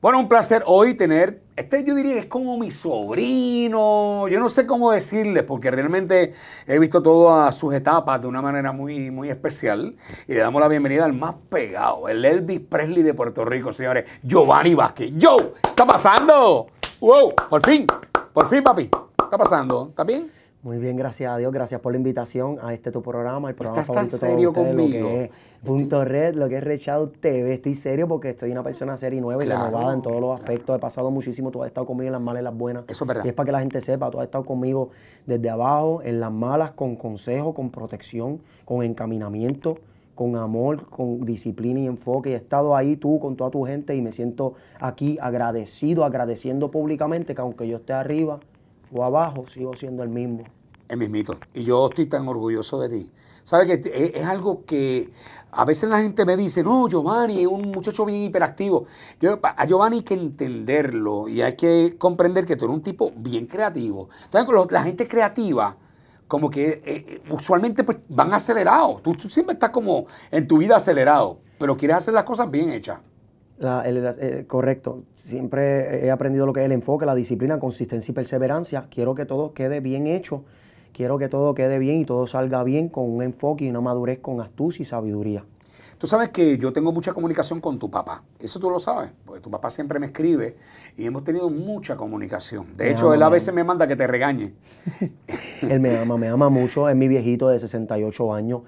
Bueno, un placer hoy tener, este yo diría que es como mi sobrino, yo no sé cómo decirle porque realmente he visto todas sus etapas de una manera muy, muy especial. Y le damos la bienvenida al más pegado, el Elvis Presley de Puerto Rico, señores, Giovanni Vázquez. ¡Yo! ¿Está pasando? ¡Wow! Por fin, por fin, papi. ¿Está pasando? ¿Está bien? Muy bien, gracias a Dios. Gracias por la invitación a este tu programa, el programa favorito tan serio ustedes, Lo que es Punto Red, lo que es Rechado TV. Estoy serio porque estoy una persona seria y nueva y renovada en todos los aspectos. He pasado muchísimo. Tú has estado conmigo en las malas y las buenas. Eso es verdad. Y es para que la gente sepa. Tú has estado conmigo desde abajo, en las malas, con consejo, con protección, con encaminamiento con amor, con disciplina y enfoque. y He estado ahí tú con toda tu gente y me siento aquí agradecido, agradeciendo públicamente que aunque yo esté arriba, o abajo, sigo siendo el mismo. El mismito. Y yo estoy tan orgulloso de ti. ¿Sabes que es, algo que a veces la gente me dice, no, Giovanni es un muchacho bien hiperactivo. Yo, a Giovanni hay que entenderlo y hay que comprender que tú eres un tipo bien creativo. Entonces, la gente creativa, como que eh, eh, usualmente pues, van acelerados. tú siempre estás como en tu vida acelerado, pero quieres hacer las cosas bien hechas. Eh, correcto, siempre he aprendido lo que es el enfoque, la disciplina, consistencia y perseverancia. Quiero que todo quede bien hecho, quiero que todo quede bien y todo salga bien con un enfoque y una madurez con astucia y sabiduría. Tú sabes que yo tengo mucha comunicación con tu papá. Eso tú lo sabes, porque tu papá siempre me escribe y hemos tenido mucha comunicación. De hecho, él a veces me manda que te regañe. él me ama, me ama mucho. Es mi viejito de 68 años.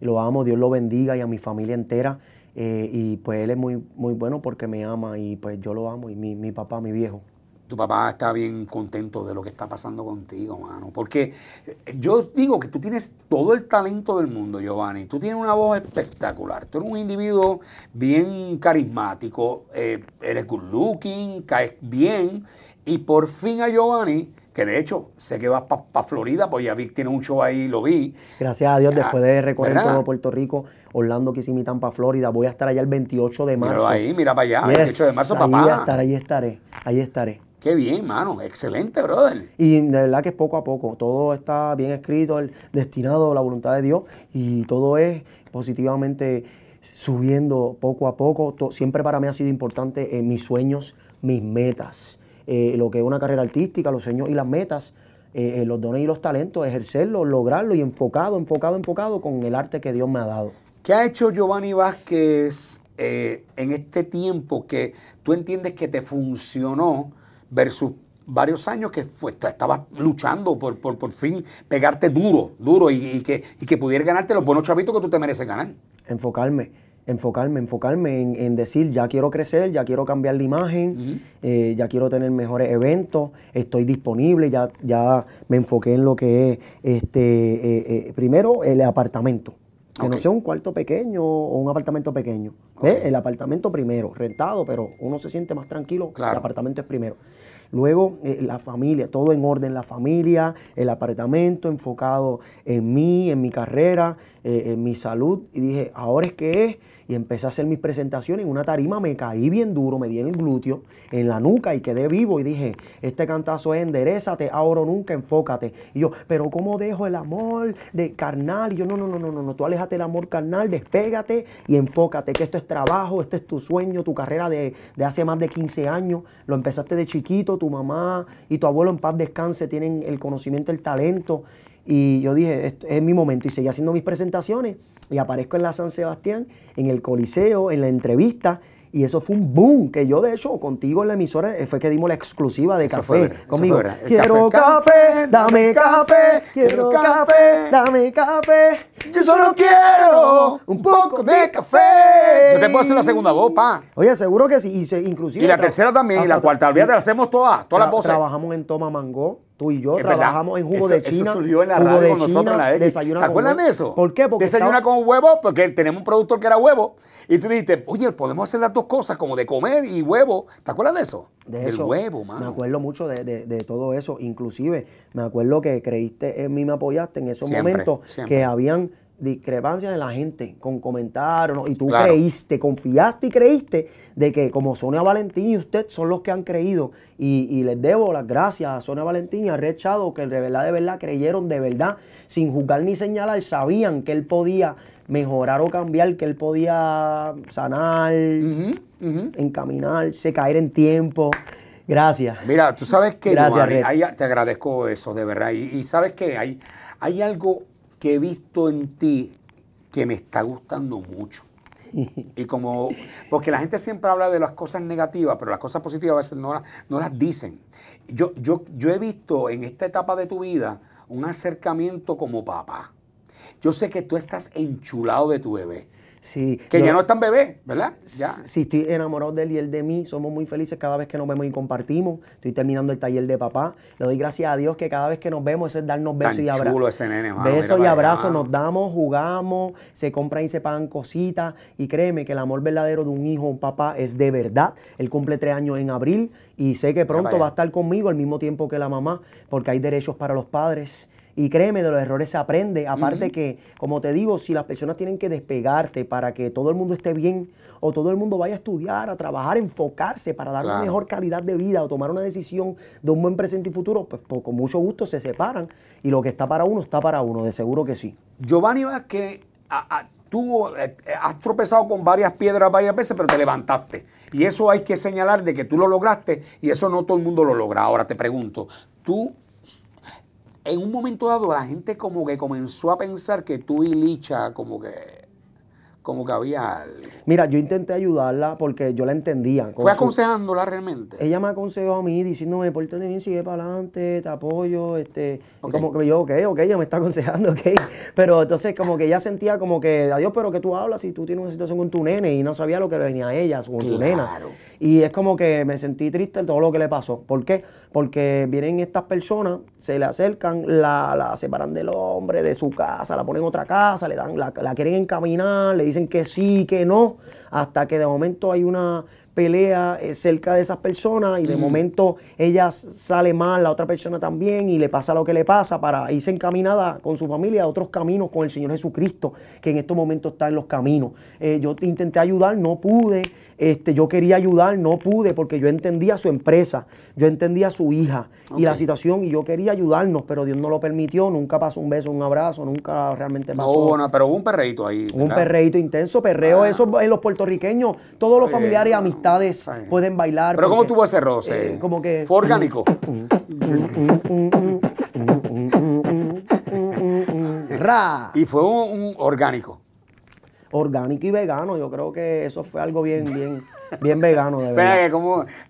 Lo amo, Dios lo bendiga y a mi familia entera. Eh, y pues él es muy, muy bueno porque me ama y pues yo lo amo y mi, papá, mi viejo. Tu papá está bien contento de lo que está pasando contigo, mano. Porque eh, yo digo que tú tienes todo el talento del mundo, Giovanni. Tú tienes una voz espectacular. Tú eres un individuo bien carismático. Eh, eres good looking, caes bien. Y por fin a Giovanni que de hecho sé que vas para Florida, pues ya Vic tiene un show ahí, lo vi. Gracias a Dios, ah, después de recorrer todo Puerto Rico, Orlando, mi para Florida, voy a estar allá el 28 de marzo. ahí, mira para allá, el 28 de marzo, papá. Ahí estaré, ahí estaré, Qué bien, mano, excelente, brother. Y de verdad que es poco a poco, todo está bien escrito, el destinado, la voluntad de Dios, y todo es positivamente subiendo poco a poco. Siempre para mí ha sido importante en eh, mis sueños, mis metas eh, lo que es una carrera artística, los sueños y las metas, eh, eh, los dones y los talentos, ejercerlo lograrlo y enfocado, enfocado, enfocado con el arte que Dios me ha dado. ¿Qué ha hecho Giovanni Vázquez en este tiempo que tú entiendes que te funcionó versus varios años que estabas luchando por, por, fin pegarte duro, duro y, que, y que pudieras ganarte los buenos chavitos que tú te mereces ganar? Enfocarme enfocarme, enfocarme en, decir, ya quiero crecer, ya quiero cambiar la imagen, eh, ya quiero tener mejores eventos, estoy disponible, ya, ya me enfoqué en lo que es, este, eh, eh, primero, el apartamento. Que no sea un cuarto pequeño o un apartamento pequeño. El apartamento primero, rentado, pero uno se siente más tranquilo, el apartamento es primero. Luego, la familia, todo en orden, la familia, el apartamento enfocado en mí, en mi carrera, en mi salud. Y dije, ahora es que es y empecé a hacer mis presentaciones. En una tarima me caí bien duro, me di en el glúteo, en la nuca y quedé vivo y dije, este cantazo es enderezate, ahora nunca, enfócate. Y yo, pero ¿cómo dejo el amor de carnal? Y yo, no, no, no, no, no, tú aléjate el amor carnal, despégate y enfócate, que esto es trabajo, este es tu sueño, tu carrera de, hace más de 15 años, lo empezaste de chiquito, tu mamá y tu abuelo en paz descanse tienen el conocimiento, el talento. Y yo dije, es mi momento y seguí haciendo mis presentaciones. Y aparezco en la San Sebastián, en el Coliseo, en la entrevista. Y eso fue un boom, que yo de hecho contigo en la emisora eh, fue que dimos la exclusiva de café conmigo. Quiero café, dame café, quiero café, dame café. Yo solo quiero un poco de café. Yo te puedo hacer la segunda voz, pa. Oye, seguro que sí, y inclusive. Y la tercera también, y la cuarta. Olvídate, la hacemos todas, todas las voces. Trabajamos en Toma Mango Tú y yo trabajamos en jugo de China. Eso en la nosotros la X. ¿Te acuerdas de eso? ¿Por qué? Porque desayuna con huevo, porque tenemos un productor que era huevo. Y tú dijiste, oye, podemos hacer las dos cosas, como de comer y huevo. ¿Te acuerdas de eso? De Del huevo, mano. Me acuerdo mucho de, todo eso. Inclusive, me acuerdo que creíste en eh, mí, me apoyaste en esos momentos que habían discrepancias de la gente con comentarios, y tú creíste, confiaste y creíste de que como Sonia Valentín y usted son los que han creído, y, les debo las gracias a Sonia Valentín y a Red que de verdad, de verdad creyeron, de verdad, sin juzgar ni señalar, sabían que él podía mejorar o cambiar, que él podía sanar, encaminar se caer en tiempo. Gracias. Mira, tú sabes que Gracias, te agradezco eso, de verdad. Y, y sabes que hay, hay algo que he visto en ti que me está gustando mucho. Y como, porque la gente siempre habla de las cosas negativas, pero las cosas positivas a veces no, las, no las dicen. Yo, yo, yo he visto en esta etapa de tu vida un acercamiento como papá. Yo sé que tú estás enchulado de tu bebé que ya no están tan bebé, ¿verdad? Ya. Sí, estoy enamorado de él y él de mí. Somos muy felices cada vez que nos vemos y compartimos. Estoy terminando el taller de papá. Le doy gracias a Dios que cada vez que nos vemos es darnos besos tan y abrazos. Besos y abrazos, nos damos, jugamos, se compran y se pagan cositas. Y créeme que el amor verdadero de un hijo, un papá, es de verdad. Él cumple tres años en abril y sé que pronto va a estar conmigo al mismo tiempo que la mamá, porque hay derechos para los padres y créeme, de los errores se aprende. Aparte que, como te digo, si las personas tienen que despegarte para que todo el mundo esté bien o todo el mundo vaya a estudiar, a trabajar, enfocarse para dar una mejor calidad de vida o tomar una decisión de un buen presente y futuro, pues, pues, con mucho gusto se separan y lo que está para uno está para uno, de seguro que sí. Giovanni Vázquez, que tú eh, eh, has tropezado con varias piedras varias veces, pero te levantaste. Y eso hay que señalar de que tú lo lograste y eso no todo el mundo lo logra. Ahora te pregunto, tú en un momento dado la gente como que comenzó a pensar que tú y Licha como que como que había Mira, yo intenté ayudarla porque yo la entendía. ¿Fue aconsejándola realmente? Ella me aconsejó a mí diciéndome, pórtate bien, sigue para adelante, te apoyo, este... Como que yo, ok, ok, ella me está aconsejando, ok. Pero entonces como que ella sentía como que, adiós, pero que tú hablas y tú tienes una situación con tu nene y no sabía lo que le venía a ella, con tu nena. Y es como que me sentí triste todo lo que le pasó. ¿Por qué? Porque vienen estas personas, se le acercan, la, separan del hombre, de su casa, la ponen en otra casa, le dan, la, la quieren encaminar, le dicen que sí, que no, hasta que de momento hay una pelea eh, cerca de esas personas y de momento ella sale mal, la otra persona también y le pasa lo que le pasa para irse encaminada con su familia a otros caminos con el Señor Jesucristo que en estos momentos está en los caminos. Eh, yo intenté ayudar, no pude, este, yo quería ayudar, no pude porque yo entendía su empresa, yo entendía su hija y la situación y yo quería ayudarnos, pero Dios no lo permitió, nunca pasó un beso, un abrazo, nunca realmente pasó. pero hubo un perreito ahí. Un perreito intenso, perreo, ah. eso en los puertorriqueños, todos los familiares y pueden bailar. Pero ¿cómo tuvo ese roce? Eh, como que... ¿Fue orgánico? Y fue un, orgánico. Orgánico y vegano, yo creo que eso fue algo bien, bien, bien vegano. Espera,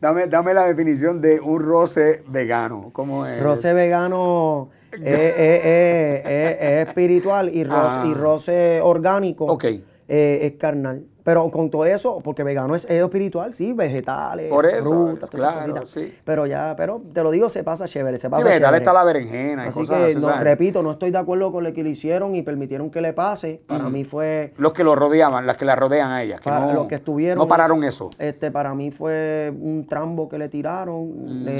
Dame, la definición de un roce vegano. ¿Cómo es? Roce vegano... Eh, eh, es, espiritual y roce, y ah. roce orgánico okay. es carnal. Pero con todo eso, porque vegano es, espiritual, sí, vegetales, frutas, claro, sí. Pero ya, pero te lo digo, se pasa chévere, se pasa sí, vegetal está la berenjena y así que, repito, no estoy de acuerdo con lo que le hicieron y permitieron que le pase. Para mí fue... Los que lo rodeaban, las que la rodean a ella. Que los que estuvieron... No pararon eso. Este, para mí fue un trambo que le tiraron. Mm,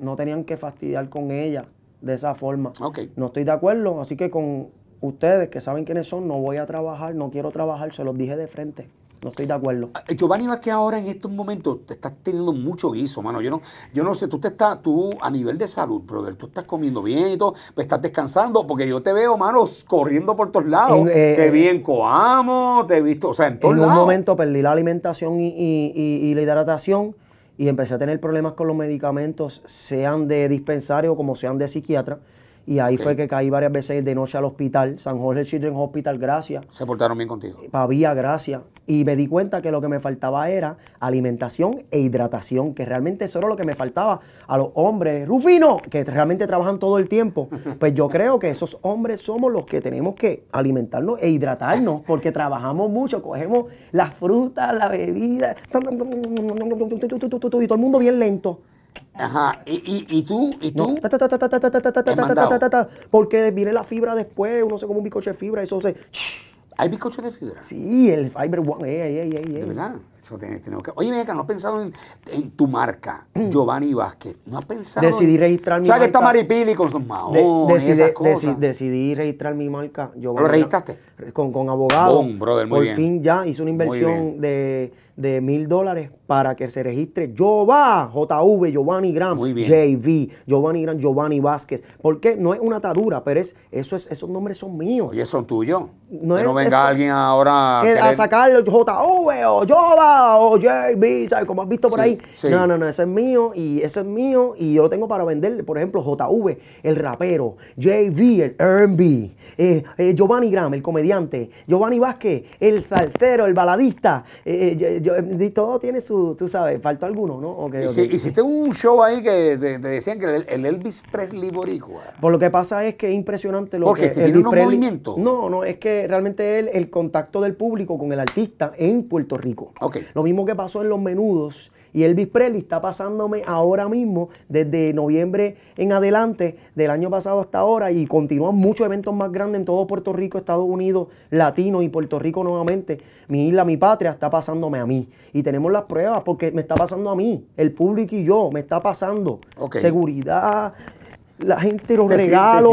no tenían que fastidiar con ella de esa forma. No estoy de acuerdo, así que con ustedes que saben quiénes son, no voy a trabajar, no quiero trabajar, se los dije de frente. No estoy de acuerdo. Ah, eh, Giovanni que ahora en estos momentos te estás teniendo mucho guiso, mano. Yo no, yo no sé, tú te estás, tú a nivel de salud, brother, tú estás comiendo bien y todo, pues estás descansando, porque yo te veo, mano, corriendo por todos lados. Eh, te vi eh, en Coamo, te he visto, o sea, en todos un momento perdí la alimentación y, y la hidratación y empecé a tener problemas con los medicamentos, sean de dispensario como sean de psiquiatra. Y ahí fue que caí varias veces de noche al hospital, San Jorge Children's Hospital, gracias. Se portaron bien contigo. Pavía, gracias. Y me di cuenta que lo que me faltaba era alimentación e hidratación, que realmente eso era lo que me faltaba a los hombres. Rufino, que realmente trabajan todo el tiempo. Pues yo creo que esos hombres somos los que tenemos que alimentarnos e hidratarnos, porque trabajamos mucho, cogemos las frutas, la bebida, y todo el mundo bien lento. Ajá, y, y, tú, y tú. Porque viene la fibra después, uno se come un bizcocho de fibra, eso se. ¿Hay bizcocho de fibra? Sí, el Fiber One, eh eh eh! ¿De verdad? Oye, Meca, no has pensado en, tu marca, mm. Giovanni Vázquez. No has pensado. Decidí registrar mi marca marca. sea que está Maripili con sus maones esas cosas? decidí registrar mi marca. ¿Lo registraste? Con, abogado. Con brother, muy Por fin ya hice una inversión de mil dólares para que se registre Jova, JV, Giovanni Graham, JV, Giovanni Gram, Giovanni Vázquez. Porque no es una atadura, pero es, eso es, esos nombres son míos. y esos son tuyos. No, que no venga alguien ahora a, sacar JV o Jova o JB, ¿sabes? Como has visto por ahí. No, no, no, ese es mío y eso es mío y yo lo tengo para vender. Por ejemplo, JV, el rapero, JV, el R&B, eh, eh, Giovanni Graham, el comediante, Giovanni Vázquez, el saltero, el baladista. Eh, eh todo tiene su, tú sabes, faltó alguno, ¿no? Hiciste un show ahí que te, decían que el, Elvis Presley boricua. Por lo que pasa es que es impresionante lo que... Porque tiene unos movimientos. No, no, es que realmente el contacto del público con el artista en Puerto Rico. Ok. Lo mismo que pasó en los menudos. Y Elvis Presley está pasándome ahora mismo, desde noviembre en adelante, del año pasado hasta ahora, y continúan muchos eventos más grandes en todo Puerto Rico, Estados Unidos, Latino y Puerto Rico nuevamente. Mi isla, mi patria, está pasándome a mí. Y tenemos las pruebas porque me está pasando a mí, el público y yo, me está pasando. Seguridad, la gente, los regalo,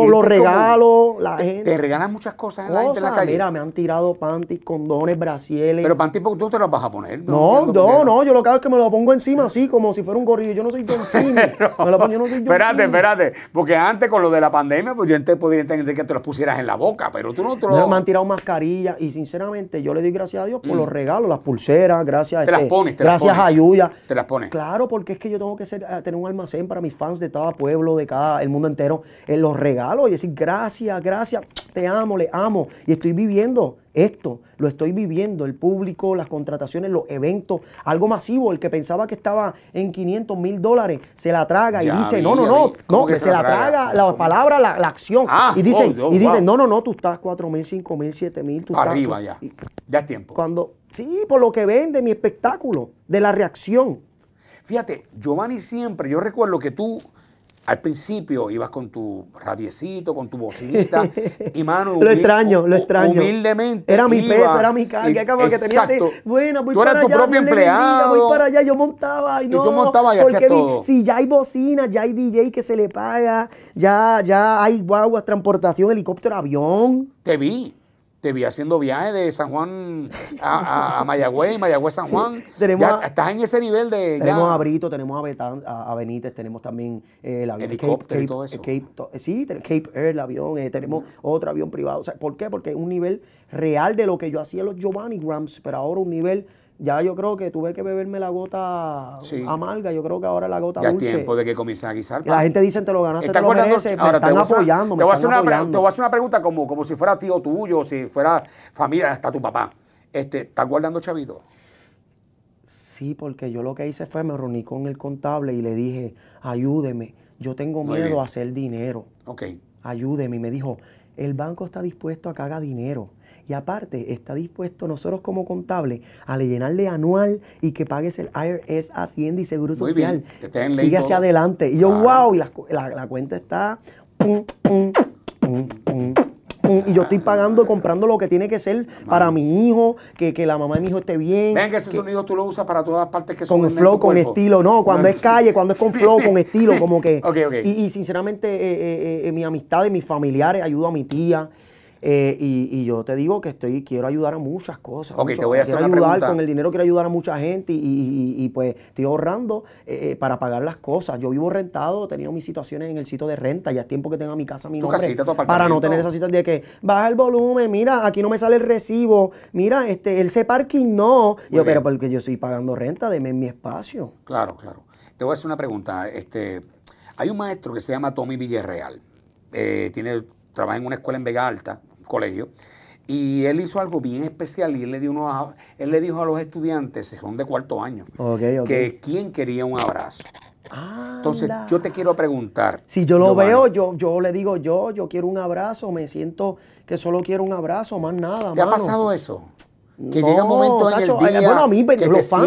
regalos, los regalos, la gente. Te regalan muchas cosas, la, gente en la calle. Mira, me han tirado panties, condones, brasieles. Pero panties tú te los vas a poner. No, no, no, yo lo que hago es que me lo pongo encima así, como si fuera un gorrillo. Yo no soy John Cena. Me yo no soy Espérate, espérate. Porque antes con lo de la pandemia, pues yo podría entender que te los pusieras en la boca, pero tú no te los... Me han tirado mascarillas y sinceramente yo le doy gracias a Dios por los mm. regalos, las pulseras, gracias a... Te las este, pones, te Gracias las pones. a Yuya. Te las pones. Claro, porque es que yo tengo que ser, eh, tener un almacén para mis fans de cada pueblo, de cada mundo entero, en eh, los regalos y decir gracias, gracias, te amo, le amo. Y estoy viviendo esto, lo estoy viviendo, el público, las contrataciones, los eventos, algo masivo. El que pensaba que estaba en 500 mil dólares, se la traga y dice, no, no, no, no, que, se, la traga, la palabra, la, acción. Ah, y dice oh, y dice no, no, no, tú estás 4 mil, 5 mil, 7 mil, tú Arriba estás, ya, ya es tiempo. Cuando, sí, por lo que vende mi espectáculo, de la reacción. Fíjate, Giovanni siempre, yo recuerdo que tú al principio ibas con tu rabiecito, con tu bocinita, y mano. lo extraño, lo extraño. Humildemente. Era mi peso, era mi carga, que tenía. Este. Bueno, voy Tú eras tu propio empleado. voy para allá, yo montaba y no. Y tú montabas y hacías todo. Si ya hay bocinas, ya hay DJ que se le paga, ya, ya hay guaguas, transportación, helicóptero, avión. Te vi te vi haciendo viajes de San Juan a, a, Mayagüez, Mayagüez San Juan. Ya estás en ese nivel de. Tenemos a Brito, tenemos a, Benítez, tenemos también eh, el avión. Helicóptero y Cape, eh, eh, sí, Cape Air, el avión, tenemos otro avión privado. ¿Por qué? Porque es un nivel real de lo que yo hacía los Giovanni Grams, pero ahora un nivel ya yo creo que tuve que beberme la gota amarga, yo creo que ahora la gota dulce. Ya tiempo de que comience a guisar. La gente dice, te lo ganaste, te lo mereces, están apoyando, te, están apoyando. te voy a hacer una pregunta como, como si fuera tío tuyo, si fuera familia, hasta tu papá. Este, ¿Estás guardando chavito? Sí, porque yo lo que hice fue me reuní con el contable y le dije, ayúdeme, yo tengo miedo a hacer dinero. Ok. Ayúdeme. Y me dijo, el banco está dispuesto a que haga dinero. Y aparte, está dispuesto nosotros como contable a llenarle anual y que pagues el IRS, Hacienda y Seguro Muy Social. Bien, que Sigue hacia adelante. Y yo, wow, y la, cuenta está... y yo estoy pagando, comprando lo que tiene que ser para mi hijo, que, la mamá de mi hijo esté bien. Ven que ese sonido tú lo usas para todas partes que son. Con flow, con estilo, no, cuando es calle, cuando es con flow, con estilo, como que. Y, sinceramente, eh, eh, eh, eh mis mis familiares, ayudo a mi tía, eh, y, yo te digo que estoy quiero ayudar a muchas cosas. Ok, te voy a hacer quiero pregunta. Con el dinero quiero ayudar a mucha gente y, pues estoy ahorrando eh, eh, para pagar las cosas. Yo vivo rentado, he tenido mis situaciones en el sitio de renta, ya es tiempo que tenga mi casa, mi nombre, para no tener esa situación de que baja el volumen, mira, aquí no me sale el recibo, mira, este, el parking no. yo, pero porque yo estoy pagando renta, deme mi espacio. Claro, claro. Te voy a hacer una pregunta. Este, hay un maestro que se llama Tommy Villarreal. tiene, trabaja en una escuela en Vega Alta, colegio. Y él hizo algo bien especial y él le, dio unos, él le dijo a los estudiantes, son de cuarto año, que quién quería un abrazo. Entonces, yo te quiero preguntar. Si yo lo veo, yo, yo le digo, yo, yo quiero un abrazo, me siento que solo quiero un abrazo, más nada. ¿Te ha pasado eso? Que llega un momento en el día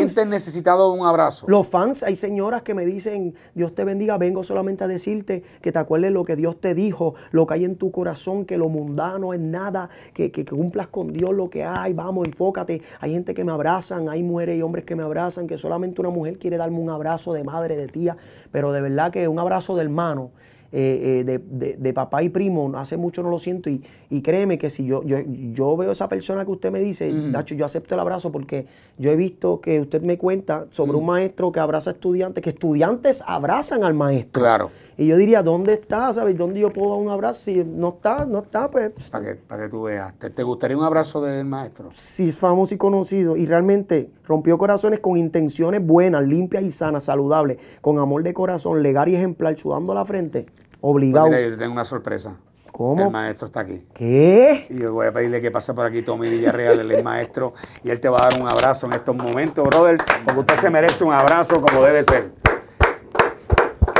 que te necesitado de un abrazo. Los fans, hay señoras que me dicen, Dios te bendiga, vengo solamente a decirte que te acuerdes lo que Dios te dijo, lo que hay en tu corazón, que lo mundano es nada, que, que, que cumplas con Dios lo que hay, vamos, enfócate. Hay gente que me abrazan, hay mujeres y hombres que me abrazan, que solamente una mujer quiere darme un abrazo de madre, de tía, pero de verdad que un abrazo de hermano eh, eh, de, de, papá y primo, hace mucho no lo siento y, y créeme que si yo, yo, veo esa persona que usted me dice, Dacho yo acepto el abrazo porque yo he visto que usted me cuenta sobre un maestro que abraza a estudiantes, que estudiantes abrazan al maestro. Claro. Y yo diría, ¿dónde está? ¿Sabes? ¿Dónde yo puedo dar un abrazo? Si no está, no está, pues... Para que, tú veas. ¿Te, gustaría un abrazo del maestro? Sí, es famoso y conocido. Y realmente rompió corazones con intenciones buenas, limpias y sanas, saludables, con amor de corazón, legal y ejemplar, sudando la frente. Obligado. Pues yo te tengo una sorpresa. ¿Cómo? El maestro está aquí. ¿Qué? Y yo voy a pedirle que pase por aquí Tommy Villarreal, el maestro, y él te va a dar un abrazo en estos momentos, brother, porque usted se merece un abrazo como debe ser.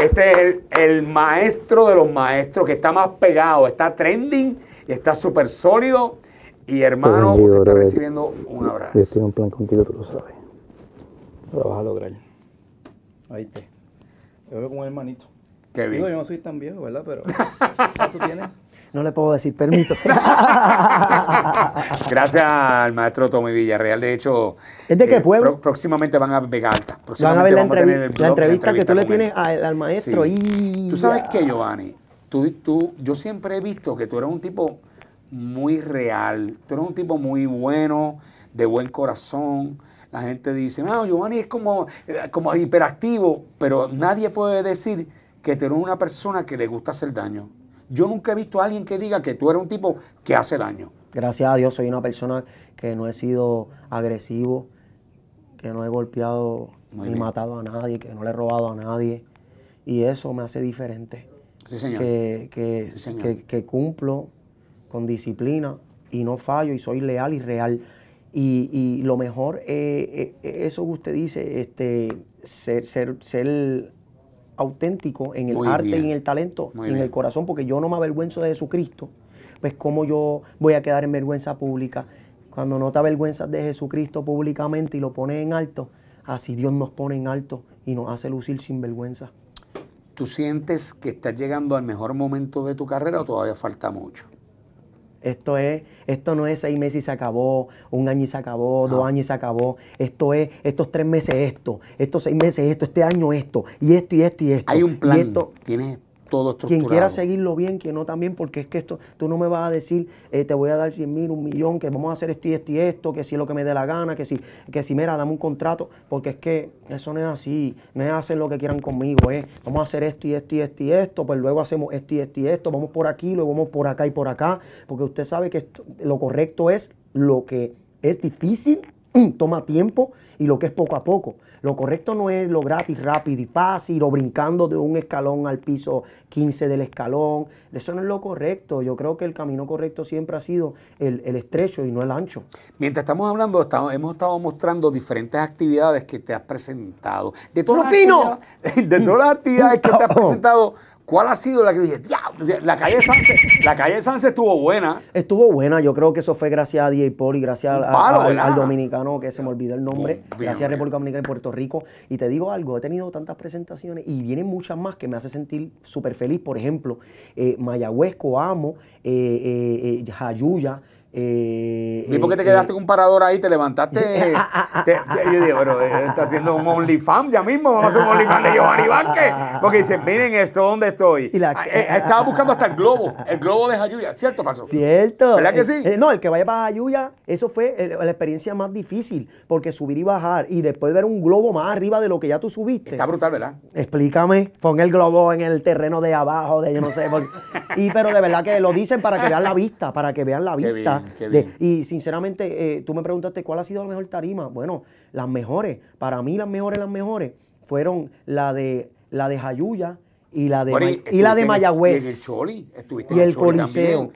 Este es el, maestro de los maestros que está más pegado, está trending y está súper sólido. Y hermano, usted está recibiendo un abrazo. Yo tengo un plan contigo, tú lo sabes. Lo vas a lograr. Ahí te. veo con el hermanito yo no soy tan viejo, ¿verdad? Pero No le puedo decir, permiso. Gracias al maestro Tommy Villarreal. De hecho, ¿es de qué eh, pueblo? próximamente van a Vega Alta. Van a ver la, entrevista que tú le tienes al, maestro. Y... Tú sabes qué, Giovanni, tú, tú, yo siempre he visto que tú eres un tipo muy real. Tú eres un tipo muy bueno, de buen corazón la gente dice, no, ah, Giovanni es como, eh, como hiperactivo, pero nadie puede decir que tú eres una persona que le gusta hacer daño. Yo nunca he visto a alguien que diga que tú eres un tipo que hace daño. Gracias a Dios soy una persona que no he sido agresivo, que no he golpeado ni matado a nadie, que no le he robado a nadie. Y eso me hace diferente. Que, cumplo con disciplina y no fallo y soy leal y real. Y, lo mejor, es eh, eh, eso que usted dice, este, ser, ser, ser auténtico en el arte y en el talento y en el corazón, porque yo no me avergüenzo de Jesucristo, pues cómo yo voy a quedar en vergüenza pública. Cuando no te avergüenzas de Jesucristo públicamente y lo pones en alto, así Dios nos pone en alto y nos hace lucir sin vergüenza. ¿Tú sientes que estás llegando al mejor momento de tu carrera o todavía falta mucho? Esto, es, esto no es seis meses y se acabó, un año y se acabó, dos años y se acabó. Esto es, estos tres meses esto, estos seis meses esto, este año esto, y esto y esto y esto. Hay un plan. tiene… esto, quien quiera seguirlo bien, quien no también, porque es que esto, tú no me vas a decir, eh, te voy a dar 100 mil, un millón, que vamos a hacer esto y esto y esto, que si es lo que me dé la gana, que si, que si mira, dame un contrato, porque es que eso no es así, no es hacer lo que quieran conmigo, eh. vamos a hacer esto y esto y esto y esto, pues luego hacemos esto y esto y esto, vamos por aquí, luego vamos por acá y por acá, porque usted sabe que lo correcto es lo que es difícil Mm, toma tiempo y lo que es poco a poco. Lo correcto no es lo gratis, rápido y fácil, o brincando de un escalón al piso 15 del escalón. Eso no es lo correcto. Yo creo que el camino correcto siempre ha sido el, estrecho y no el ancho. Mientras estamos hablando, hemos estado mostrando diferentes actividades que te has presentado. De de todas las actividades que te has presentado ¿Cuál ha sido la que dije, la calle Sánchez, la calle Sánchez estuvo buena? Estuvo buena, yo creo que eso fue gracias a DJ Paul y gracias al dominicano que se me olvidó el nombre, pues, gracias a República Dominicana y Puerto Rico. Y te digo algo, he tenido tantas presentaciones y vienen muchas más que me hace sentir súper feliz. Por ejemplo, eh, Mayagüez, Coamo, eh, eh, eh, Jayuya, eh, ¿Y por qué te eh, quedaste con un parador ahí? ¿Te levantaste? Ah, ah, ah, yo digo, bueno, eh, está haciendo un OnlyFans ya mismo, vamos a hacer un OnlyFans de Giovanni Porque dicen, miren esto, ¿dónde estoy? estaba buscando hasta el globo, el globo de Jayuya, ¿cierto falso? Cierto. ¿Verdad que sí? no, el que vaya para Jayuya, eso fue la experiencia más difícil, porque subir y bajar y después ver un globo más arriba de lo que ya tú subiste. Está brutal, ¿verdad? Explícame, pon el globo en el terreno de abajo, de yo no sé. y pero de verdad que lo dicen para que vean la vista, para que vean la vista y sinceramente, eh, tú me preguntaste cuál ha sido la mejor tarima. Bueno, las mejores, para mí las mejores, las mejores, fueron la de la de Jayuya y la de, y, la de Mayagüez. Y en el Choli, estuviste en el, Coliseo.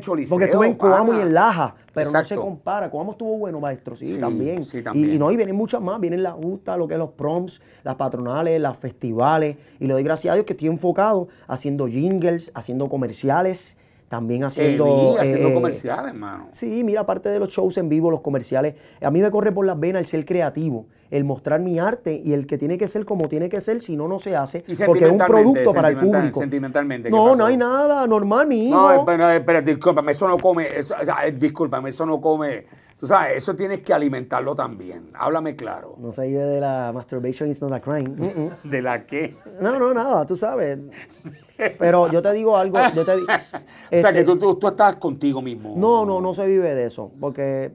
Choliseo. Porque estuve en Coamo y en Laja, pero no se compara. Coamo estuvo bueno, maestro, sí, también. Y, no, y vienen muchas más. Vienen las justas, lo que es los proms, las patronales, las festivales. Y lo doy gracias a Dios que estoy enfocado haciendo jingles, haciendo comerciales, también haciendo. haciendo eh, comerciales, hermano. Sí, mira, aparte de los shows en vivo, los comerciales. A mí me corre por las venas el ser creativo, el mostrar mi arte y el que tiene que ser como tiene que ser, si no, no se hace. porque es un producto para el público. Sentimentalmente. no, no hay nada normal, ni. No, espera, eh, eh, discúlpame, eso no come. discúlpame, eso no come Tú sabes, eso tienes que alimentarlo también. Háblame claro. No se vive de la masturbation is not a crime. Mm, mm. ¿De la qué? No, no, nada, tú sabes. Pero yo te digo algo. o sea, que este- tú, tú, estás contigo mismo. No, no, no se vive de eso. Porque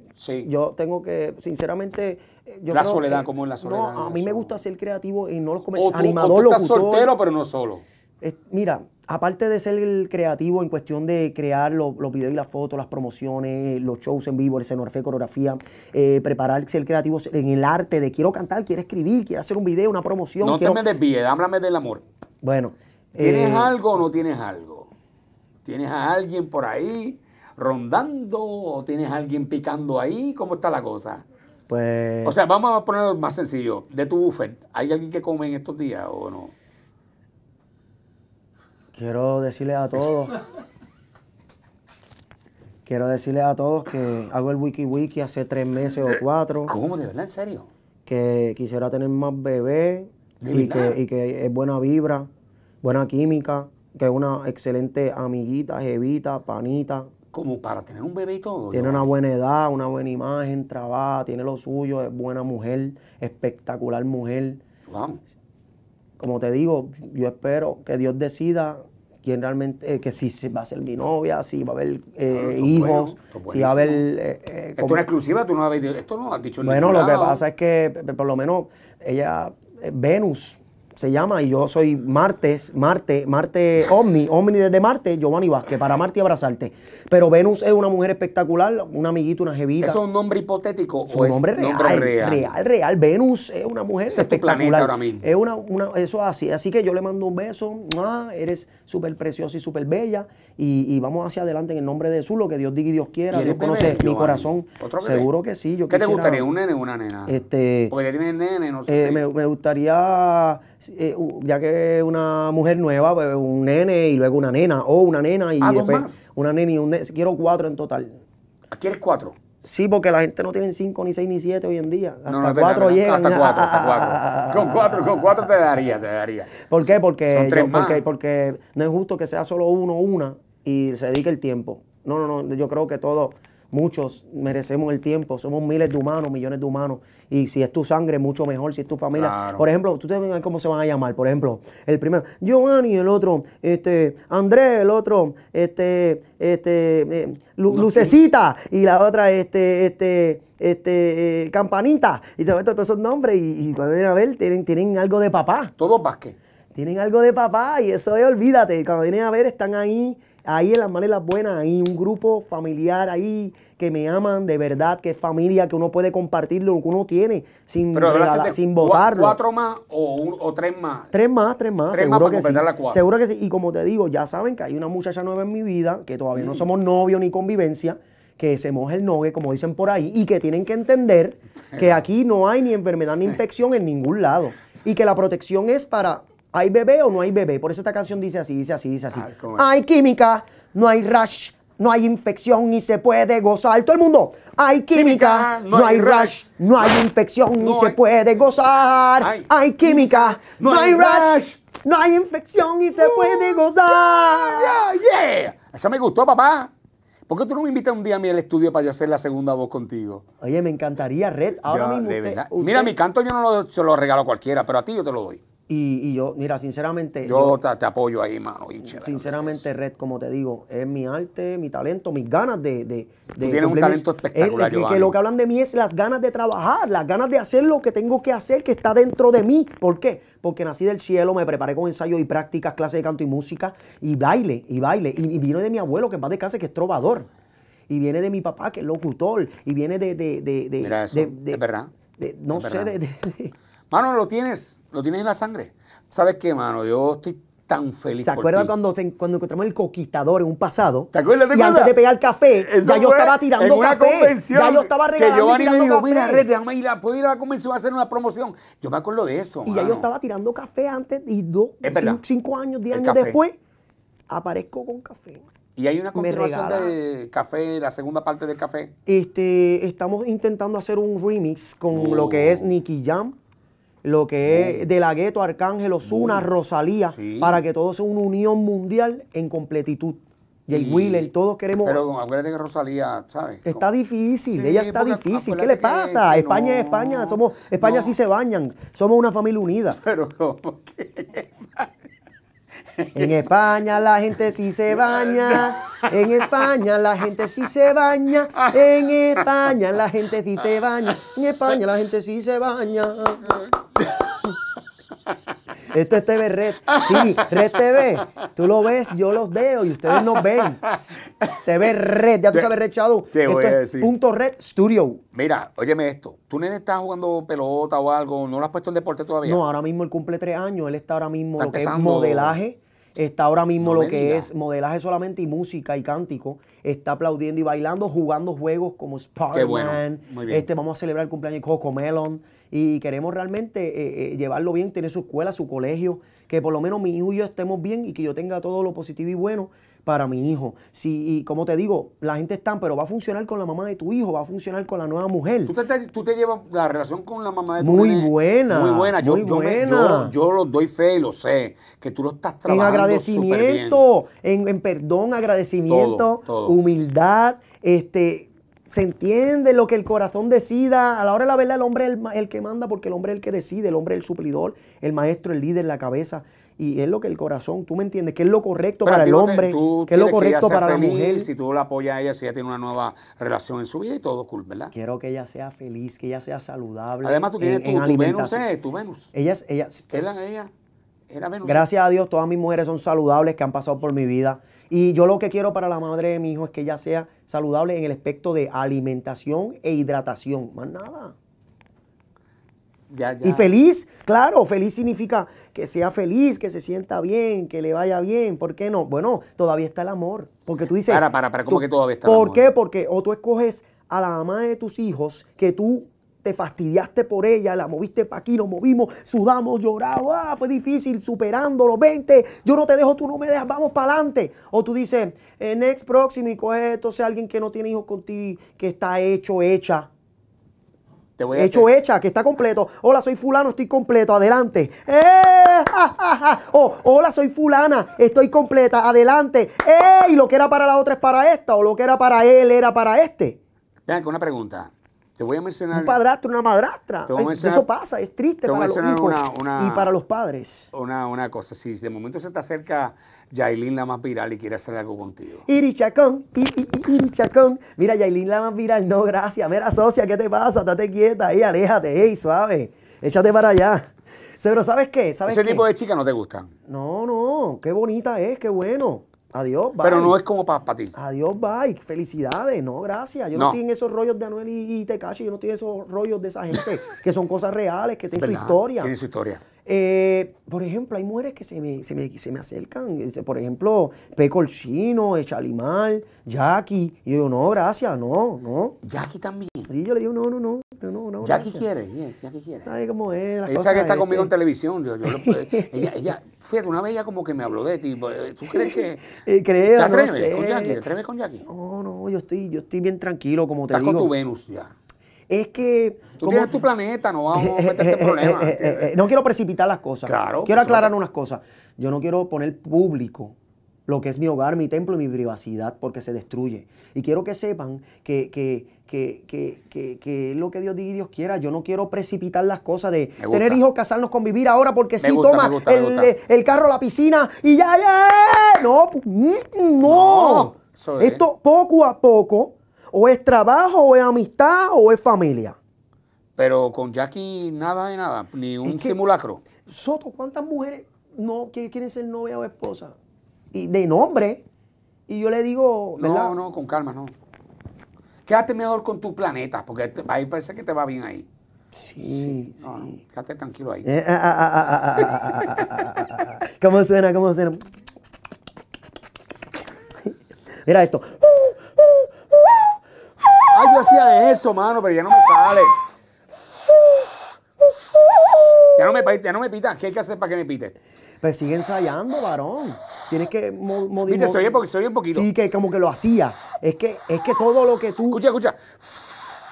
yo tengo que, sinceramente. Eh, yo la soledad, como es la soledad. No, a mí me gusta ser creativo y no los comer. o tú estás soltero, pero no solo mira, aparte de ser el creativo en cuestión de crear los, videos y las fotos, las promociones, los shows en vivo, la escenografía, coreografía, eh, preparar, ser creativo en el arte de quiero cantar, quiero escribir, quiero hacer un video, una promoción. No te me desvíes, háblame del amor. Bueno. ¿Tienes eh, algo o no tienes algo? ¿Tienes a alguien por ahí rondando o tienes a alguien picando ahí? ¿Cómo está la cosa? Pues... O sea, vamos a ponerlo más sencillo. De tu buffet, ¿hay alguien que come en estos días o no? quiero decirles a todos. quiero decirle a todos que hago el wiki wiki hace tres meses o eh, cuatro. ¿Cómo? ¿De verdad? ¿En serio? Que quisiera tener más bebés y que, y que es buena vibra, buena química, que es una excelente amiguita, jevita, panita. Como para tener un bebé y todo. Tiene una buena edad, una buena imagen, trabaja, tiene lo suyo, es buena mujer, espectacular mujer. Vamos. Como te digo, yo espero que Dios decida quién realmente, eh, que si, va a ser mi novia, si va a haber eh, ah, hijos, si va a haber... Eh, esto es una exclusiva, tú no has, esto no has dicho Bueno, lo que pasa es que por lo menos ella, Venus, se llama, y yo soy Martes, Marte, Marte Omni, Omni desde Marte, Giovanni Vázquez, para Marte abrazarte. Pero Venus es una mujer espectacular, una amiguita, una jevita. ¿Eso es un nombre hipotético o es nombre real, real? Real, Venus es una mujer espectacular. Es tu planeta ahora mismo. Es una, eso así. Así que yo le mando un beso. Ah, eres súper preciosa y súper bella. Y, vamos hacia adelante en el nombre de Jesús, lo que Dios diga y Dios quiera. Dios conoce mi corazón. Seguro que sí. Yo ¿Qué te gustaría, un nene o una nena? Este, Porque ya tienes nene, no sé. Eh, me, me gustaría eh, ya que una mujer nueva, pues, un nene y luego una nena, o una nena y ah, una nena y un nene. Quiero cuatro en total. ¿Quieres cuatro? Sí, porque la gente no tiene cinco, ni seis, ni siete hoy en día. Hasta cuatro llegan. Hasta cuatro, hasta cuatro. Con cuatro, con cuatro te daría, te daría. ¿Por qué? Porque, porque, no es justo que sea solo uno o una y se dedique el tiempo. No, no, no. Yo creo que todo Muchos merecemos el tiempo, somos miles de humanos, millones de humanos. Y si es tu sangre, mucho mejor. Si es tu familia. Por ejemplo, tú te ven cómo se van a llamar. Por ejemplo, el primero, Giovanni, el otro, este, Andrés, el otro, este, este, eh, Lucecita, y la otra, este, este, este, eh, Campanita. Y se todos esos nombres. Y, cuando vienen a ver, tienen, tienen algo de papá. Todos Vázquez. Tienen algo de papá, y eso es, olvídate. Cuando vienen a ver, están ahí ahí en las maneras buenas, hay un grupo familiar ahí que me aman de verdad, que es familia, que uno puede compartir lo que uno tiene sin, sin votarlo. ¿Cuatro más o, un, o, tres más? Tres más, tres más. Tres seguro más que sí. Seguro que sí. Y como te digo, ya saben que hay una muchacha nueva en mi vida, que todavía no mm. somos novios ni convivencia que se moja el nogue, como dicen por ahí, y que tienen que entender que aquí no hay ni enfermedad ni infección en ningún lado. Y que la protección es para ¿Hay bebé o no hay bebé? Por eso esta canción dice así, dice así, dice así. hay química, no hay rush, no hay infección y se puede gozar. Todo el mundo. Hay química, no, hay rash, no hay infección y se uh, puede gozar. Hay, química, no, hay rash, no hay infección y se puede gozar. Yeah, Esa me gustó, papá. ¿Por qué tú no me invitas un día a mí al estudio para yo hacer la segunda voz contigo? Oye, me encantaría, Red. Mira, mi canto yo no se lo regalo a cualquiera, pero a ti yo te lo doy. Y, yo, mira, sinceramente. Yo, te, apoyo ahí, mano. sinceramente, Red, como te digo, es mi arte, mi talento, mis ganas de. de, Tú tienes un talento espectacular. Eh, que, lo que hablan de mí es las ganas de trabajar, las ganas de hacer lo que tengo que hacer, que está dentro de mí. ¿Por qué? Porque nací del cielo, me preparé con ensayos y prácticas, clases de canto y música, y baile, y baile. Y, viene vino de mi abuelo, que va de casa, que es trovador. Y viene de mi papá, que es locutor. Y viene de. de, verdad. no sé, de. Mano, lo tienes lo tienes en la sangre. ¿Sabes qué, mano? Yo estoy tan feliz. ¿Te acuerdas cuando, cuando encontramos el conquistador en un pasado? ¿Te acuerdas? de y antes de pegar café, ya yo estaba tirando en una café. Convención ya yo estaba regalando. Que Giovanni me dijo, mira, Red, déjame ir a, puedo ir a la convención a hacer una promoción. Yo me acuerdo de eso. Y ya yo estaba tirando café antes y dos, cinco, años, diez años después, aparezco con café. ¿Y hay una continuación de Café, la segunda parte del Café? Este, estamos intentando hacer un remix con uh. lo que es Nicky Jam, lo que es De La Gueto, Arcángel, Osuna, Rosalía, para que todo sea una unión mundial en completitud. Y el Wheeler, todos queremos. Pero acuérdate que Rosalía, ¿sabes? Está difícil, ella está difícil. ¿Qué le pasa? España es España, somos, España sí se bañan, somos una familia unida. Pero, ¿cómo que? En España la gente sí se baña. En España la gente sí se baña. En España la gente sí se baña. En España la gente sí se baña. Esto es TV Red. Sí, Red TV. Tú lo ves, yo los veo y ustedes nos ven. TV Red, ya tú sabes, Red Te voy a decir. punto Red Studio. Mira, óyeme esto. ¿Tú nene estás jugando pelota o algo? ¿No lo has puesto en deporte todavía? No, ahora mismo él cumple tres años. Él está ahora mismo está modelaje Está ahora mismo lo que es modelaje solamente y música y cántico. Está aplaudiendo y bailando, jugando juegos como Spider-Man. Este, vamos a celebrar el cumpleaños de Coco Melon. Y queremos realmente eh, eh, llevarlo bien, tener su escuela, su colegio, que por lo menos mi hijo y yo estemos bien y que yo tenga todo lo positivo y bueno para mi hijo. Si, y como te digo, la gente está, pero va a funcionar con la mamá de tu hijo, va a funcionar con la nueva mujer. Tú te, llevas la relación con la mamá de tu Muy buena. Muy buena. muy buena. yo, doy fe y lo sé, que tú lo estás trabajando. En agradecimiento, En, en, perdón, agradecimiento, humildad, este se entiende lo que el corazón decida. A la hora de la verdad, el hombre es el, el, que manda porque el hombre es el que decide, el hombre es el suplidor, el maestro, el líder, la cabeza y es lo que el corazón, tú me entiendes, que es lo correcto para el hombre, que es lo correcto para la mujer. Si tú la apoyas a ella, si ella tiene una nueva relación en su vida y todo culpa, ¿verdad? Quiero que ella sea feliz, que ella sea saludable. Además, tú tienes tu, Venus, eh, tu Venus. Ella es, ella, Gracias a Dios, todas mis mujeres son saludables que han pasado por mi vida. Y yo lo que quiero para la madre de mi hijo es que ella sea saludable en el aspecto de alimentación e hidratación. Más nada. Y feliz, claro, feliz significa que sea feliz, que se sienta bien, que le vaya bien. ¿Por qué no? Bueno, todavía está el amor. Porque tú dices. Para, para, para, ¿cómo que todavía está el amor? ¿Por qué? Porque o tú escoges a la mamá de tus hijos que tú te fastidiaste por ella, la moviste para aquí, nos movimos, sudamos, lloramos, ah, fue difícil, superándolo, vente, yo no te dejo, tú no me dejas, vamos para adelante. O tú dices, eh, next próximo y coges entonces alguien que no tiene hijos contigo, que está hecho, hecha, Hecho, hecha, que está completo. Hola, soy fulano, estoy completo, adelante. ¡Eh! Oh, hola, soy fulana, estoy completa, adelante. ¡Eh! Y lo que era para la otra es para esta, o lo que era para él era para este. Tengo una pregunta. Te voy a mencionar. Un padrastro, una madrastra. Eso pasa, es triste para los hijos y para los padres. Una, una cosa, si de momento se te acerca Yailin la más viral y quiere hacer algo contigo. Iri Chacón, Mira, Yailin la más viral, no, gracias. Mira, socia, ¿qué te pasa? Estate quieta, ahí, aléjate, y suave. Échate para allá. Pero ¿sabes qué? Ese tipo de chicas no te gustan. No, no, qué bonita es, qué bueno. Adiós, bye. Pero no es como para ti. Adiós, bye. Felicidades, no, gracias. Yo no, estoy en esos rollos de Anuel y, y Tekashi, yo no estoy en esos rollos de esa gente, que son cosas reales, que tienen su historia. Tienen su historia. Eh, por ejemplo, hay mujeres que se me, se me, se me acercan. Por ejemplo, Peco el Chino, Jackie. Y yo digo, no, gracias, no, no. Jackie también. Y yo le digo, no, no, no. no, no Jackie quiere, Jackie quiere. Ay, cómo es. ella que está conmigo en este. televisión. Yo, yo, ella, ella, fíjate, una vez ella como que me habló de ti. Pues, eh, ¿Tú crees que. Eh, creo, tres no sé. con Jackie? con Jackie? No, no, yo estoy, yo estoy bien tranquilo, como te digo. Estás con tu Venus ya es que... Tú tu planeta, no vamos a eh, eh, meterte eh, problemas. no quiero precipitar las cosas. Quiero aclarar unas cosas. Yo no quiero poner público lo que es mi hogar, mi templo y mi privacidad, porque se destruye. Y quiero que sepan que, es lo que Dios diga y Dios quiera. Yo no quiero precipitar las cosas de tener hijos, casarnos, convivir ahora, porque si sí, toma el, el, carro, la piscina y ya, ya. No, mm, mm, no. no Esto poco a poco o es trabajo, o es amistad, o es familia. Pero con Jackie nada de nada, ni un simulacro. Soto, ¿cuántas mujeres no quieren ser novia o esposa? Y de nombre. Y yo le digo, ¿verdad? No, no, con calma, no. Quédate mejor con tu planeta, porque ahí parece que te va bien ahí. Sí, sí. quédate tranquilo ahí. ¿Cómo suena? ¿Cómo suena? Mira esto. Ay, yo hacía eso, mano, pero ya no me sale. Ya no me, pita. ¿Qué hay que hacer para que me pite? Pues sigue ensayando, varón. Tienes que modificar. Viste, se oye, un poquito. Sí, que como que lo hacía. Es que, es que todo lo que tú. Escucha, escucha.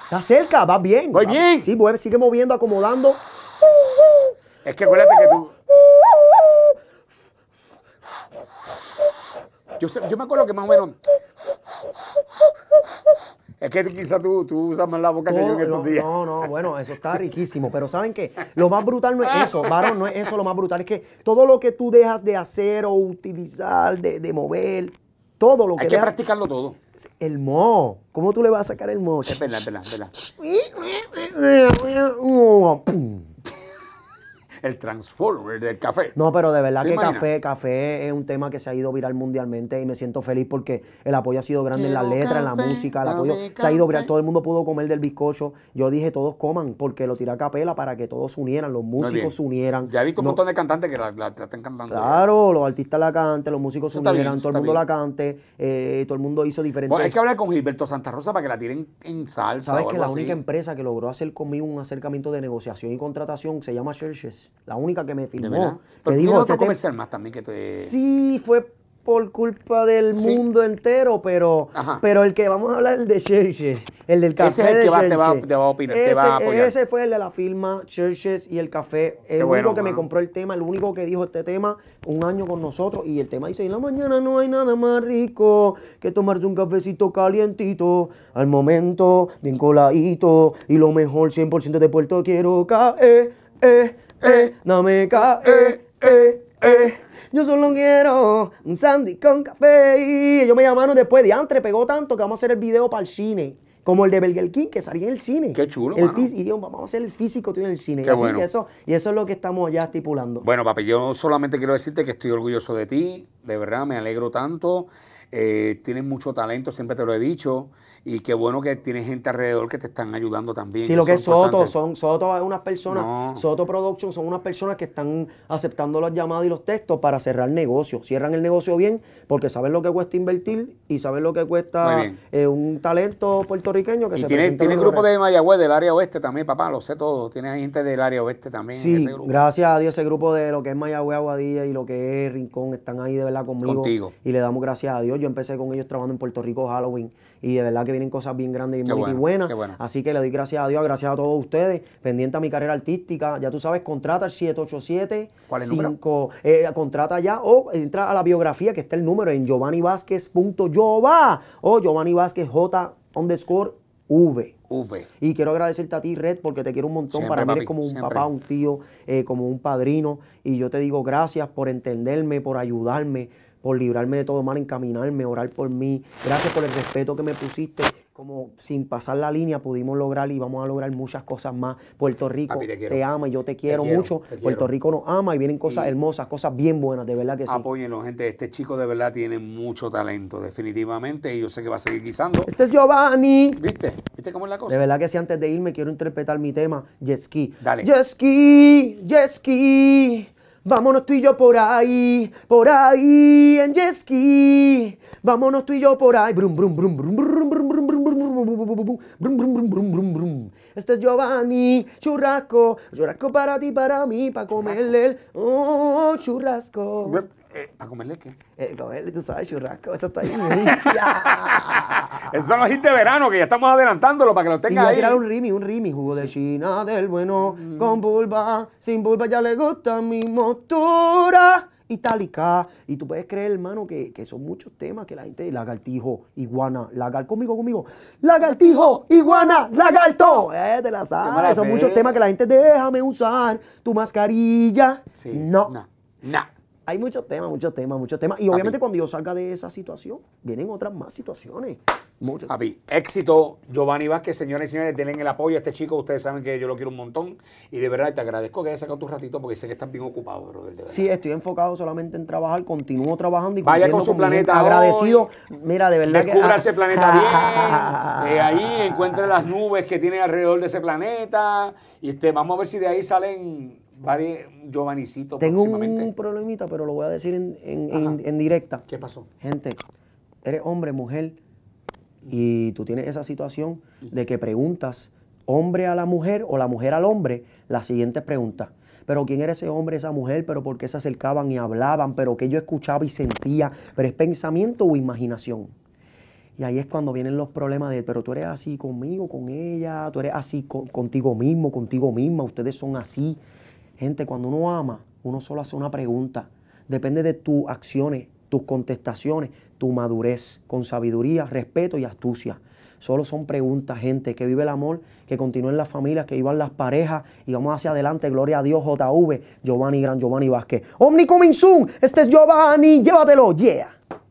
Está cerca, vas bien. Voy bien. Sí, sigue moviendo, acomodando. Es que acuérdate que tú. Yo, yo me acuerdo que más o es que quizás tú, usas más la boca que yo en estos días. No, no, bueno, eso está riquísimo. Pero ¿saben qué? Lo más brutal no es ah. eso, varón, no es eso lo más brutal. Es que todo lo que tú dejas de hacer o utilizar, de, mover, todo lo que. Hay que practicarlo todo. El mo. ¿Cómo tú le vas a sacar el mo? Es verdad, es verdad, el Transformer del café. No, pero de verdad que café, café es un tema que se ha ido viral mundialmente y me siento feliz porque el apoyo ha sido grande en las letras, en la música, el apoyo se ha ido viral, todo el mundo pudo comer del bizcocho. Yo dije, todos coman porque lo tiré a capela para que todos se unieran, los músicos se unieran. Ya vi visto un montón de cantantes que la, están cantando. Claro, los artistas la canten, los músicos se unieran, todo el mundo la cante, eh, todo el mundo hizo diferente. Bueno, hay que hablar con Gilberto Santa Rosa para que la tiren en salsa. Sabes que la única empresa que logró hacer conmigo un acercamiento de negociación y contratación se llama Churches la única que me firmó. te digo, este otro comercial más también que te... Sí, fue por culpa del mundo entero, pero, pero el que vamos a hablar el de Churches, el del café. Ese es el que va, te, va, te, va, a opinar, te va a Ese fue el de la firma Churches y el café. El único que me compró el tema, el único que dijo este tema un año con nosotros. Y el tema dice: En la mañana no hay nada más rico que tomarse un cafecito calientito, al momento, bien coladito, y lo mejor 100% de Puerto Quiero caer. Eh, eh eh, no me cae, eh, eh, eh, Yo solo quiero un sandy con café. Y ellos me llamaron después de antes, pegó tanto que vamos a hacer el video para el cine. Como el de Belger King, que salía en el cine. Qué chulo, el Y vamos a hacer el físico tuyo en el cine. eso, y eso es lo que estamos ya estipulando. Bueno, papi, yo solamente quiero decirte que estoy orgulloso de ti. De verdad, me alegro tanto. Eh, tienes mucho talento, siempre te lo he dicho y qué bueno que tienes gente alrededor que te están ayudando también. Sí, lo que es Soto, son, Soto es unas personas, Soto Productions son unas personas que están aceptando las llamadas y los textos para cerrar negocio. Cierran el negocio bien porque saben lo que cuesta invertir y saben lo que cuesta eh, un talento puertorriqueño que y tiene, tiene grupo de Mayagüez del área oeste también, papá, lo sé todo. tiene gente del área oeste también sí, gracias a Dios ese grupo de lo que es Mayagüez, Aguadilla y lo que es Rincón están ahí de verdad conmigo. Contigo. Y le damos gracias a Dios. Yo empecé con ellos trabajando en Puerto Rico Halloween y de verdad que vienen cosas bien grandes, y muy buenas. Así que le doy gracias a Dios, gracias a todos ustedes, pendiente a mi carrera artística, ya tú sabes, contrata el 787 45 eh, contrata ya o entra a la biografía que está el número en giovanni giovannivásquez.jova o Giovanni Vázquez J underscore V. Y quiero agradecerte a ti, Red, porque te quiero un montón. Para mí eres como un papá, un tío, eh, como un padrino. Y yo te digo gracias por entenderme, por ayudarme, por librarme de todo mal, encaminarme, orar por mí. Gracias por el respeto que me pusiste. Como sin pasar la línea pudimos lograr y vamos a lograr muchas cosas más. Puerto Rico te, ama y yo te quiero, mucho. Puerto Rico nos ama y vienen cosas hermosas, cosas bien buenas, de verdad que sí. Apóyenlo, gente. Este chico de verdad tiene mucho talento, definitivamente. Y yo sé que va a seguir guisando. Este es Giovanni. ¿Viste? ¿Viste cómo es la cosa? De verdad que sí, antes de irme quiero interpretar mi tema, Jet Ski. Dale. Jet Ski, Vámonos tú y yo por ahí, por ahí en jet Vámonos tú y yo por ahí. Brum, brum, brum, brum, brum, brum, brum, Este es Giovanni, churrasco, churrasco para ti, para mí, para comerle el churrasco. Eh, a ¿Para comerle qué? comerle, eh, eh, tú sabes, churrasco. Eso está ahí. Esos son los de verano que ya estamos adelantándolo para que lo tenga ahí. tirar un rimi, un rimi. Jugo de China del bueno, mm. con vulva. Sin vulva ya le gusta mi motora itálica. Y tú puedes creer, hermano, que, son muchos temas que la gente, lagartijo, iguana, lagar, conmigo, conmigo, lagartijo, iguana, lagarto, eh, de la sabes. Son muchos temas que la gente, déjame usar tu mascarilla. no. No hay muchos temas, muchos temas, muchos temas. Y obviamente cuando yo salga de esa situación, vienen otras más situaciones. A Papi, éxito Giovanni Vázquez, señores y señores, denle el apoyo a este chico. Ustedes saben que yo lo quiero un montón. Y de verdad te agradezco que hayas sacado tu ratito porque sé que estás bien ocupado, bro, De verdad. Sí, estoy enfocado solamente en trabajar, continúo trabajando y Vaya con su planeta. Agradecido. Mira, de verdad. Descubra ese planeta bien. de eh, ahí encuentre las nubes que tiene alrededor de ese planeta. Y este, vamos a ver si de ahí salen varios Tengo un problemita, pero lo voy a decir en, directa. ¿Qué pasó? Gente, eres hombre, mujer, y tú tienes esa situación de que preguntas hombre a la mujer o la mujer al hombre las siguientes pregunta Pero quién era ese hombre, esa mujer, pero por qué se acercaban y hablaban, pero qué yo escuchaba y sentía, pero es pensamiento o imaginación. Y ahí es cuando vienen los problemas de, pero tú eres así conmigo, con ella, tú eres así contigo mismo, contigo misma, ustedes son así. Gente, cuando uno ama, uno solo hace una pregunta. Depende de tus acciones, tus contestaciones, tu madurez, con sabiduría, respeto y astucia. Solo son preguntas, gente, que vive el amor, que continúen las familias, que vivan las parejas y vamos hacia adelante. Gloria a Dios, JV, Giovanni Gran Giovanni Vázquez. Omni este es Giovanni, llévatelo, yeah.